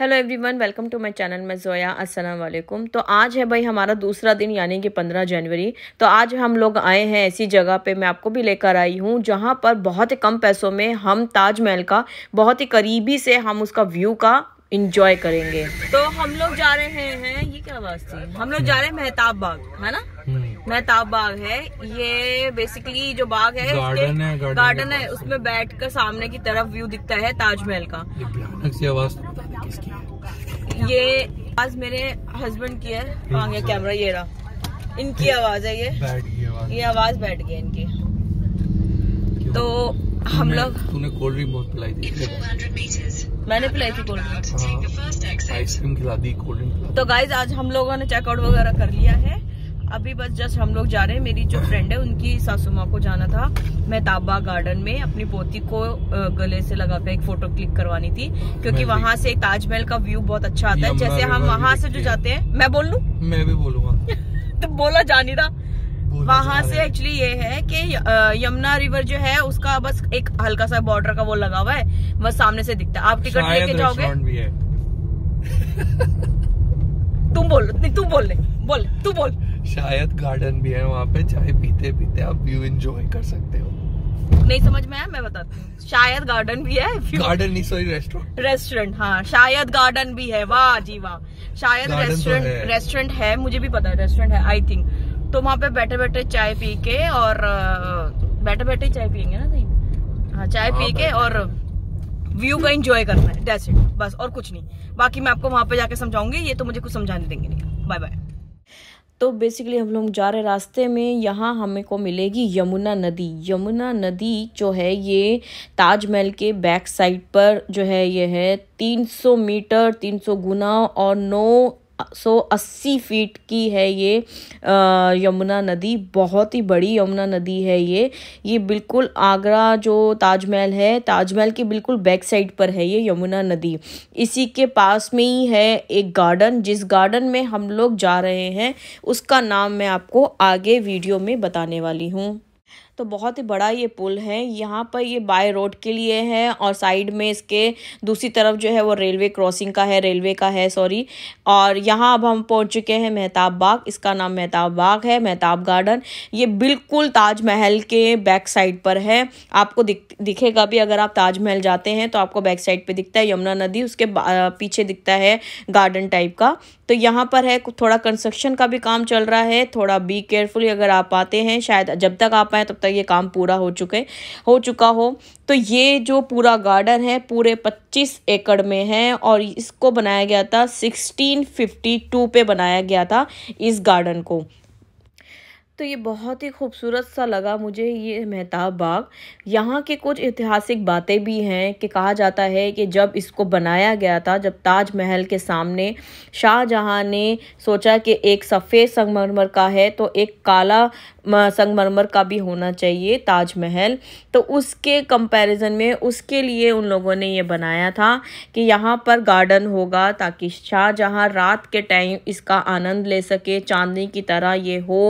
Hello everyone welcome to my channel मैं जोया अस्सलाम वालेकुम तो आज है भाई हमारा दूसरा दिन यानी कि 15 जनवरी तो आज हम लोग आए हैं ऐसी जगह पे मैं आपको भी लेकर आई हूँ जहाँ पर बहुत ही कम पैसों में हम ताजमहल का बहुत ही करीबी से हम उसका व्यू का इंजॉय करेंगे तो हम लोग जा रहे हैं ये क्या आवाज थी हम लोग जा रहे हैं मेहताब बाग है ना हम्म। मेहताब बाग है ये बेसिकली जो बाग है गार्डन है गार्डन, है उसमें बैठ कर सामने की तरफ व्यू दिखता है ताजमहल का ये आज मेरे हस्बैंड की है कैमरा ये रहा इनकी आवाज है ये ये आवाज बैठ गई इनकी तो हम लोग तूने कोल्ड ड्रिंक बहुत पिलाई थी मैंने पिलाई थी कोल्ड ड्रिंक आइसक्रीम खिला दी कोल्ड ड्रिंक तो गाइज आज हम लोगों ने चेकआउट वगैरह कर लिया है अभी बस जस्ट हम लोग जा रहे हैं मेरी जो फ्रेंड है उनकी सासू माँ को जाना था मेहताबा गार्डन में अपनी पोती को गले से लगा कर एक फोटो क्लिक करवानी थी क्योंकि वहाँ से ताजमहल का व्यू बहुत अच्छा आता है जैसे हम वहाँ से जो जाते हैं मैं बोल लू मैं भी बोलूंगा तो बोला जा नहीं रहा वहाँ से एक्चुअली ये है कि यमुना रिवर जो है उसका बस एक हल्का सा बॉर्डर का वो लगा हुआ है बस सामने से दिखता है आप टिकट लेके जाओगे तुम बोलो तुम बोल ले बोल तू बोल शायद गार्डन भी है वहाँ पे चाय पीते पीते आप व्यू एंजॉय कर सकते हो नहीं समझ में आया मैं बताती हूँ शायद गार्डन भी है गार्डन नहीं सॉरी रेस्टोरेंट रेस्टोरेंट हाँ शायद गार्डन भी है वाह जी वाह शायद रेस्टोरेंट तो रेस्टोरेंट है मुझे भी पता है रेस्टोरेंट है आई थिंक तो वहाँ पे बैठे बैठे चाय पी के और बैठे बैठे चाय पियेंगे ना सही हाँ चाय पी के और व्यू का एंजॉय करना है डेट्स बस और कुछ नहीं बाकी मैं आपको वहाँ पे जाके समझाऊंगी ये तो मुझे कुछ समझाने देंगे नहीं बाय बाय तो बेसिकली हम लोग जा रहे रास्ते में यहाँ हमें को मिलेगी यमुना नदी यमुना नदी जो है ये ताजमहल के बैक साइड पर जो है ये है 300 मीटर 300 गुना और नौ सौ अस्सी फीट की है ये यमुना नदी बहुत ही बड़ी यमुना नदी है ये ये बिल्कुल आगरा जो ताजमहल है ताजमहल के बिल्कुल बैक साइड पर है ये यमुना नदी इसी के पास में ही है एक गार्डन जिस गार्डन में हम लोग जा रहे हैं उसका नाम मैं आपको आगे वीडियो में बताने वाली हूँ तो बहुत ही बड़ा ये पुल है यहाँ पर ये बाय रोड के लिए है और साइड में इसके दूसरी तरफ जो है वो रेलवे क्रॉसिंग का है रेलवे का है सॉरी और यहाँ अब हम पहुँच चुके हैं मेहताब बाग इसका नाम मेहताब बाग है मेहताब गार्डन ये बिल्कुल ताजमहल के बैक साइड पर है आपको दिख दिखेगा भी अगर आप ताजमहल जाते हैं तो आपको बैक साइड पर दिखता है यमुना नदी उसके पीछे दिखता है गार्डन टाइप का तो यहाँ पर है थोड़ा कंस्ट्रक्शन का भी काम चल रहा है थोड़ा बी केयरफुली अगर आप आते हैं शायद जब तक आप आएँ तब तक तक ये काम पूरा हो चुके हो चुका हो तो ये जो पूरा गार्डन है पूरे 25 एकड़ में है और इसको बनाया गया था 1652 पे बनाया गया था इस गार्डन को तो ये बहुत ही खूबसूरत सा लगा मुझे ये मेहताब बाग यहाँ के कुछ ऐतिहासिक बातें भी हैं कि कहा जाता है कि जब इसको बनाया गया था जब ताजमहल के सामने शाहजहाँ ने सोचा कि एक सफ़ेद संगमरमर का है तो एक काला संगमरमर का भी होना चाहिए ताजमहल तो उसके कंपैरिजन में उसके लिए उन लोगों ने ये बनाया था कि यहाँ पर गार्डन होगा ताकि शाहजहाँ रात के टाइम इसका आनंद ले सके चांदनी की तरह ये हो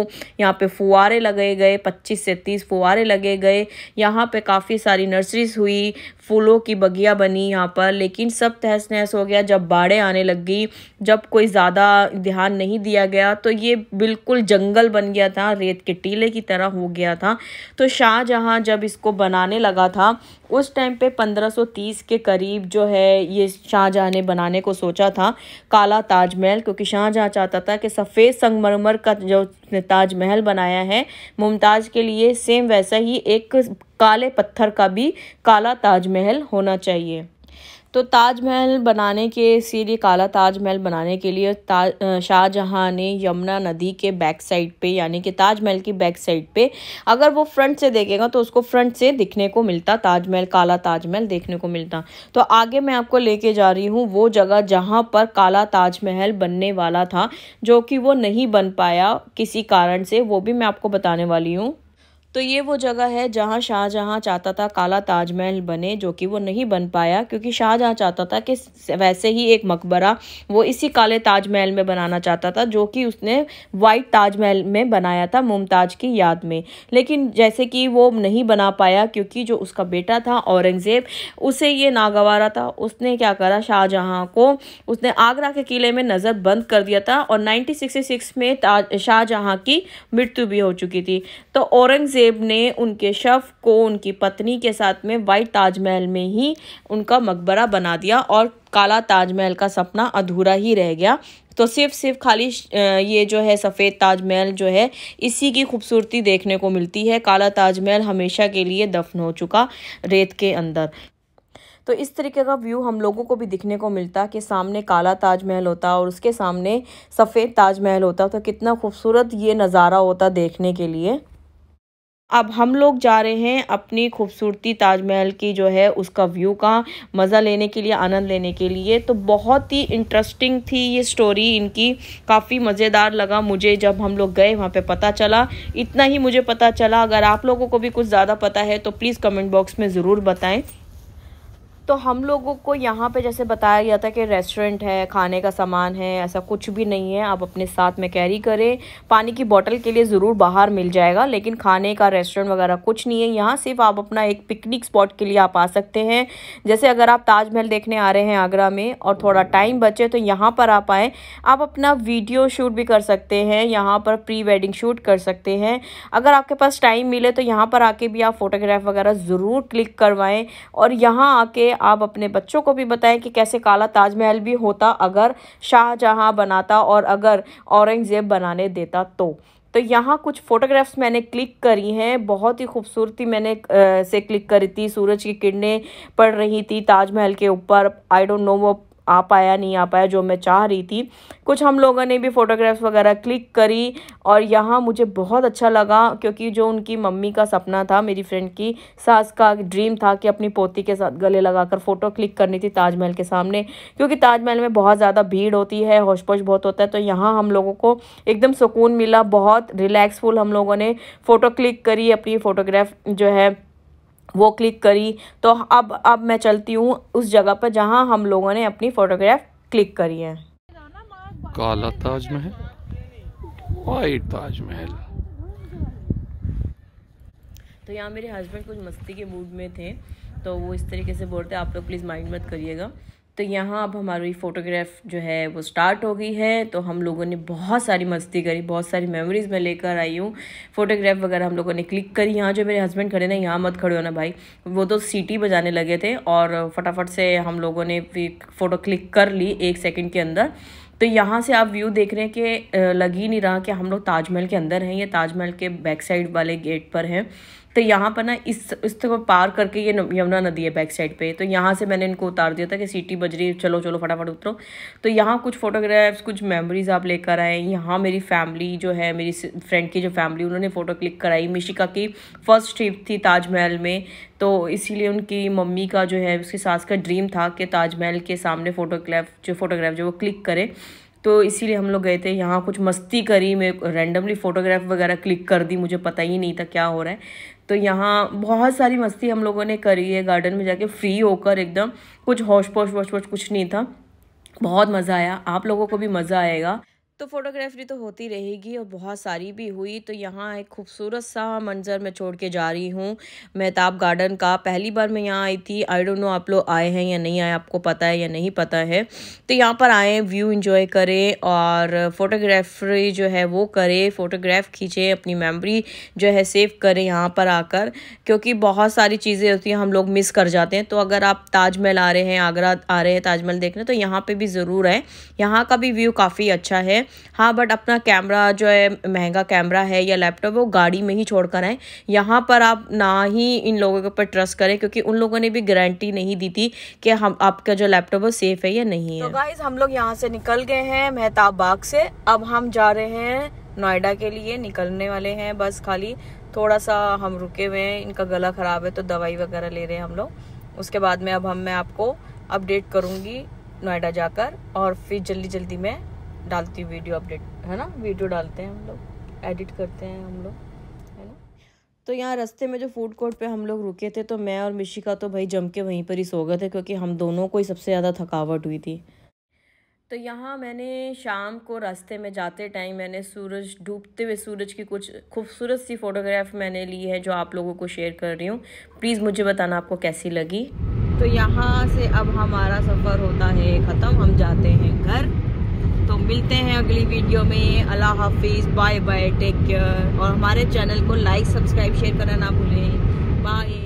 यहाँ पे फुवारे लगे गए 25 से 30 फुवारे लगे गए यहाँ पे काफ़ी सारी नर्सरीज हुई फूलों की बगिया बनी यहाँ पर लेकिन सब तहस नहस हो गया जब बाढ़ें आने लग गई जब कोई ज़्यादा ध्यान नहीं दिया गया तो ये बिल्कुल जंगल बन गया था रेत के टीले की तरह हो गया था तो शाहजहाँ जब इसको बनाने लगा था उस टाइम पे 1530 के करीब जो है ये शाहजहाँ ने बनाने को सोचा था काला ताजमहल क्योंकि शाहजहाँ चाहता था कि सफ़ेद संगमरमर का जो ताजमहल बनाया है मुमताज़ के लिए सेम वैसा ही एक काले पत्थर का भी काला ताजमहल होना चाहिए तो ताजमहल बनाने के इसीलिए काला ताजमहल बनाने के लिए ताज शाहजहाँ ने यमुना नदी के बैक साइड पे यानी कि ताजमहल की बैक साइड पे अगर वो फ्रंट से देखेगा तो उसको फ्रंट से दिखने को मिलता ताजमहल काला ताजमहल देखने को मिलता तो आगे मैं आपको लेके जा रही हूँ वो जगह जहाँ पर काला ताजमहल बनने वाला था जो कि वो नहीं बन पाया किसी कारण से वो भी मैं आपको बताने वाली हूँ तो ये वो जगह है जहाँ शाहजहाँ चाहता था काला ताजमहल बने जो कि वो नहीं बन पाया क्योंकि शाहजहाँ चाहता था कि वैसे ही एक मकबरा वो इसी काले ताजमहल में बनाना चाहता था जो कि उसने वाइट ताजमहल में बनाया था मुमताज की याद में लेकिन जैसे कि वो नहीं बना पाया क्योंकि जो उसका बेटा था औरंगज़ेब उसे ये नागवारा था उसने क्या करा शाहजहाँ को उसने आगरा के किले में नज़र बंद कर दिया था और नाइनटीन में शाहजहाँ की मृत्यु भी हो चुकी थी तो औरंगज़ेब औरंगज़ेब ने उनके शव को उनकी पत्नी के साथ में वाइट ताजमहल में ही उनका मकबरा बना दिया और काला ताजमहल का सपना अधूरा ही रह गया तो सिर्फ सिर्फ खाली ये जो है सफ़ेद ताजमहल जो है इसी की खूबसूरती देखने को मिलती है काला ताजमहल हमेशा के लिए दफन हो चुका रेत के अंदर तो इस तरीके का व्यू हम लोगों को भी दिखने को मिलता कि सामने काला ताजमहल होता और उसके सामने सफ़ेद ताजमहल होता तो कितना खूबसूरत ये नज़ारा होता देखने के लिए अब हम लोग जा रहे हैं अपनी खूबसूरती ताजमहल की जो है उसका व्यू का मज़ा लेने के लिए आनंद लेने के लिए तो बहुत ही इंटरेस्टिंग थी ये स्टोरी इनकी काफ़ी मज़ेदार लगा मुझे जब हम लोग गए वहाँ पे पता चला इतना ही मुझे पता चला अगर आप लोगों को भी कुछ ज़्यादा पता है तो प्लीज़ कमेंट बॉक्स में ज़रूर बताएँ तो हम लोगों को यहाँ पे जैसे बताया गया था कि रेस्टोरेंट है खाने का सामान है ऐसा कुछ भी नहीं है आप अपने साथ में कैरी करें पानी की बोतल के लिए ज़रूर बाहर मिल जाएगा लेकिन खाने का रेस्टोरेंट वगैरह कुछ नहीं है यहाँ सिर्फ आप अपना एक पिकनिक स्पॉट के लिए आप आ सकते हैं जैसे अगर आप ताजमहल देखने आ रहे हैं आगरा में और थोड़ा टाइम बचे तो यहाँ पर आप आएँ आप अपना वीडियो शूट भी कर सकते हैं यहाँ पर प्री वेडिंग शूट कर सकते हैं अगर आपके पास टाइम मिले तो यहाँ पर आके भी आप फ़ोटोग्राफ वगैरह ज़रूर क्लिक करवाएँ और यहाँ आके आप अपने बच्चों को भी बताएं कि कैसे काला ताजमहल भी होता अगर शाहजहां बनाता और अगर औरंगज़ेब बनाने देता तो तो यहाँ कुछ फ़ोटोग्राफ्स मैंने क्लिक करी हैं बहुत ही खूबसूरती मैंने आ, से क्लिक करी थी सूरज की किरणें पड़ रही थी ताजमहल के ऊपर आई डोंट नो वो आ पाया नहीं आ पाया जो मैं चाह रही थी कुछ हम लोगों ने भी फ़ोटोग्राफ्स वगैरह क्लिक करी और यहाँ मुझे बहुत अच्छा लगा क्योंकि जो उनकी मम्मी का सपना था मेरी फ्रेंड की सास का ड्रीम था कि अपनी पोती के साथ गले लगाकर फ़ोटो क्लिक करनी थी ताजमहल के सामने क्योंकि ताजमहल में बहुत ज़्यादा भीड़ होती है होश पोश बहुत होता है तो यहाँ हम लोगों को एकदम सुकून मिला बहुत रिलैक्सफुल हम लोगों ने फ़ोटो क्लिक करी अपनी फ़ोटोग्राफ जो है वो क्लिक करी तो अब अब मैं चलती हूँ उस जगह पर जहाँ हम लोगों ने अपनी फ़ोटोग्राफ क्लिक करी है काला ताजमहल वाइट ताजमहल तो यहाँ मेरे हस्बैंड कुछ मस्ती के मूड में थे तो वो इस तरीके से बोलते आप लोग प्लीज़ माइंड मत करिएगा तो यहाँ अब हमारी फ़ोटोग्राफ जो है वो स्टार्ट हो गई है तो हम लोगों ने बहुत सारी मस्ती करी बहुत सारी मेमोरीज़ मैं लेकर आई हूँ फ़ोटोग्राफ वगैरह हम लोगों ने क्लिक करी यहाँ जो मेरे हस्बैंड खड़े ना यहाँ मत खड़े हो ना भाई वो तो सीटी बजाने लगे थे और फटाफट से हम लोगों ने फ़ोटो क्लिक कर ली एक सेकेंड के अंदर तो यहाँ से आप व्यू देख रहे हैं कि लग ही नहीं रहा कि हम लोग ताजमहल के अंदर हैं ये ताजमहल के बैक साइड वाले गेट पर हैं तो यहाँ पर ना इस तो पार करके ये यमुना नदी है बैक साइड पे तो यहाँ से मैंने इनको उतार दिया था कि सीटी बज रही चलो चलो फटाफट उतरो तो यहाँ कुछ फ़ोटोग्राफ्स कुछ मेमोरीज़ आप लेकर आए यहाँ मेरी फैमिली जो है मेरी फ्रेंड की जो फैमिली उन्होंने फ़ोटो क्लिक कराई मिशिका की फ़र्स्ट ट्रिप थी ताजमहल में तो इसीलिए उनकी मम्मी का जो है उसकी सास का ड्रीम था कि ताजमहल के सामने फ़ोटोग्राफ जो फ़ोटोग्राफ जो वो क्लिक करे तो इसीलिए हम लोग गए थे यहाँ कुछ मस्ती करी मैं रैंडमली फ़ोटोग्राफ वगैरह क्लिक कर दी मुझे पता ही नहीं था क्या हो रहा है तो यहाँ बहुत सारी मस्ती हम लोगों ने करी है गार्डन में जाके फ्री होकर एकदम कुछ होश पोश वोश पोश कुछ नहीं था बहुत मज़ा आया आप लोगों को भी मज़ा आएगा तो फोटोग्राफी तो होती रहेगी और बहुत सारी भी हुई तो यहाँ एक खूबसूरत सा मंज़र मैं छोड़ के जा रही हूँ मेहताब गार्डन का पहली बार मैं यहाँ आई थी आई डोंट नो आप लोग आए हैं या नहीं आए आपको पता है या नहीं पता है तो यहाँ पर आएँ व्यू इंजॉय करें और फोटोग्राफी जो है वो करें फ़ोटोग्राफ खींचें अपनी मेमोरी जो है सेव करें यहाँ पर आकर क्योंकि बहुत सारी चीज़ें होती हैं हम लोग मिस कर जाते हैं तो अगर आप ताजमहल आ रहे हैं आगरा आ रहे हैं ताजमहल देखने तो यहाँ पर भी ज़रूर आएँ यहाँ का भी व्यू काफ़ी अच्छा है हाँ बट अपना कैमरा जो है महंगा कैमरा है या लैपटॉप वो गाड़ी में ही छोड़ कर आएँ यहाँ पर आप ना ही इन लोगों के ऊपर ट्रस्ट करें क्योंकि उन लोगों ने भी गारंटी नहीं दी थी कि हम आपका जो लैपटॉप है सेफ है या नहीं है तो गाइज हम लोग यहाँ से निकल गए हैं मेहताब बाग से अब हम जा रहे हैं नोएडा के लिए निकलने वाले हैं बस खाली थोड़ा सा हम रुके हुए हैं इनका गला ख़राब है तो दवाई वगैरह ले रहे हैं हम लोग उसके बाद में अब हम मैं आपको अपडेट करूँगी नोएडा जाकर और फिर जल्दी जल्दी मैं डालती हूँ वीडियो अपडेट है ना वीडियो डालते हैं हम लोग एडिट करते हैं हम लोग है ना तो यहाँ रास्ते में जो फूड कोर्ट पे हम लोग रुके थे तो मैं और मिशिका तो भाई जम के वहीं पर ही सो गए थे क्योंकि हम दोनों को ही सबसे ज़्यादा थकावट हुई थी तो यहाँ मैंने शाम को रास्ते में जाते टाइम मैंने सूरज डूबते हुए सूरज की कुछ खूबसूरत सी फ़ोटोग्राफ मैंने ली है जो आप लोगों को शेयर कर रही हूँ प्लीज़ मुझे बताना आपको कैसी लगी तो यहाँ से अब हमारा सफ़र होता है ख़त्म हम जाते हैं घर तो मिलते हैं अगली वीडियो में अल्लाह हाफिज़ बाय बाय टेक केयर और हमारे चैनल को लाइक सब्सक्राइब शेयर करना ना भूलें बाय